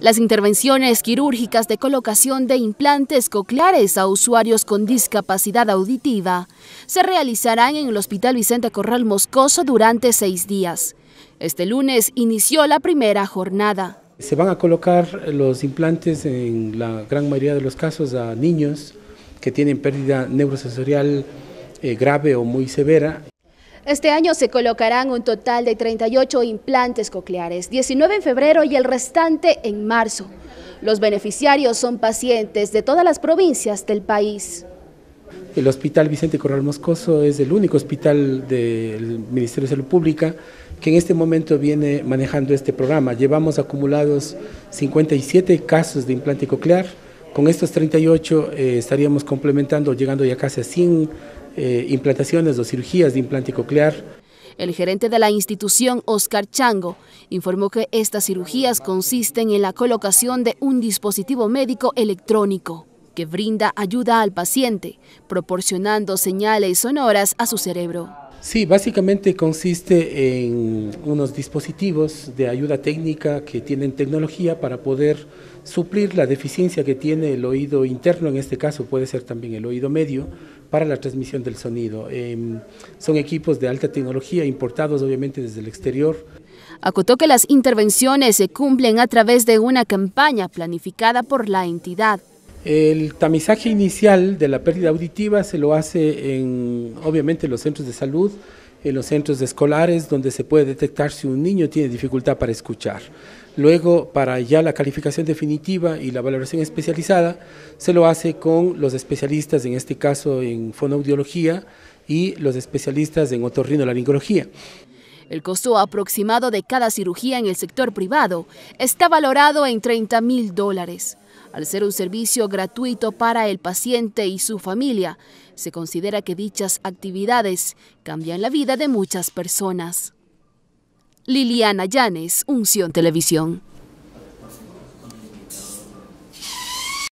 Las intervenciones quirúrgicas de colocación de implantes cocleares a usuarios con discapacidad auditiva se realizarán en el Hospital Vicente Corral Moscoso durante seis días. Este lunes inició la primera jornada. Se van a colocar los implantes en la gran mayoría de los casos a niños que tienen pérdida neurosensorial eh, grave o muy severa este año se colocarán un total de 38 implantes cocleares, 19 en febrero y el restante en marzo. Los beneficiarios son pacientes de todas las provincias del país. El Hospital Vicente Corral Moscoso es el único hospital del Ministerio de Salud Pública que en este momento viene manejando este programa. Llevamos acumulados 57 casos de implante coclear, con estos 38 eh, estaríamos complementando, llegando ya casi a 100 eh, implantaciones o cirugías de implante coclear. El gerente de la institución, Oscar Chango, informó que estas cirugías consisten en la colocación de un dispositivo médico electrónico que brinda ayuda al paciente, proporcionando señales sonoras a su cerebro. Sí, básicamente consiste en unos dispositivos de ayuda técnica que tienen tecnología para poder suplir la deficiencia que tiene el oído interno, en este caso puede ser también el oído medio, para la transmisión del sonido. Em, son equipos de alta tecnología importados obviamente desde el exterior. Acotó que las intervenciones se cumplen a través de una campaña planificada por la entidad. El tamizaje inicial de la pérdida auditiva se lo hace en, obviamente, en los centros de salud, en los centros escolares, donde se puede detectar si un niño tiene dificultad para escuchar. Luego, para ya la calificación definitiva y la valoración especializada, se lo hace con los especialistas, en este caso en fonoaudiología y los especialistas en otorrinolaringología. El costo aproximado de cada cirugía en el sector privado está valorado en 30 mil dólares. Al ser un servicio gratuito para el paciente y su familia, se considera que dichas actividades cambian la vida de muchas personas. Liliana Llanes, Unción Televisión.